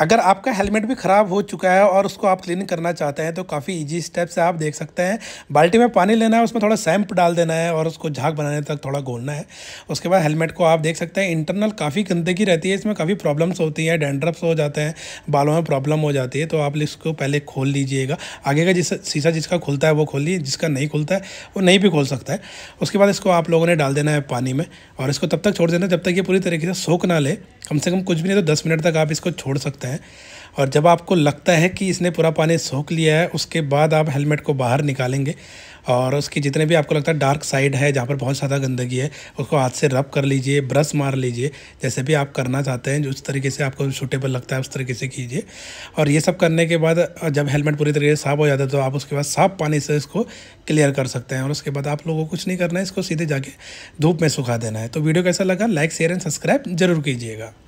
अगर आपका हेलमेट भी ख़राब हो चुका है और उसको आप क्लीन करना चाहते हैं तो काफ़ी ईजी स्टेप से आप देख सकते हैं बाल्टी में पानी लेना है उसमें थोड़ा सैम्प डाल देना है और उसको झाग बनाने तक थोड़ा घोलना है उसके बाद हेलमेट को आप देख सकते हैं इंटरनल काफ़ी गंदगी रहती है इसमें काफ़ी प्रॉब्लम्स होती हैं डेंड्रप्स हो जाते हैं बालों में प्रॉब्लम हो जाती है तो आप इसको पहले खोल लीजिएगा आगे का जिस शीशा जिसका खुलता है वो खोलिए जिसका नहीं खुलता है वो नहीं भी खोल सकता है उसके बाद इसको आप लोगों ने डाल देना है पानी में और इसको तब तक छोड़ देना जब तक ये पूरी तरीके से सोख ना ले कम से कम कुछ भी नहीं तो दस मिनट तक आप इसको छोड़ सकते हैं और जब आपको लगता है कि इसने पूरा पानी सोख लिया है उसके बाद आप हेलमेट को बाहर निकालेंगे और उसकी जितने भी आपको लगता है डार्क साइड है जहाँ पर बहुत ज़्यादा गंदगी है उसको हाथ से रब कर लीजिए ब्रश मार लीजिए जैसे भी आप करना चाहते हैं जो उस तरीके से आपको सूटेबल लगता है उस तरीके से कीजिए और ये सब करने के बाद जब हेलमेट पूरी तरीके से साफ़ हो जाता है तो आप उसके बाद साफ़ पानी से इसको क्लियर कर सकते हैं और उसके बाद आप लोगों को कुछ नहीं करना है इसको सीधे जाके धूप में सुखा देना है तो वीडियो कैसा लगा लाइक शेयर एंड सब्सक्राइब जरूर कीजिएगा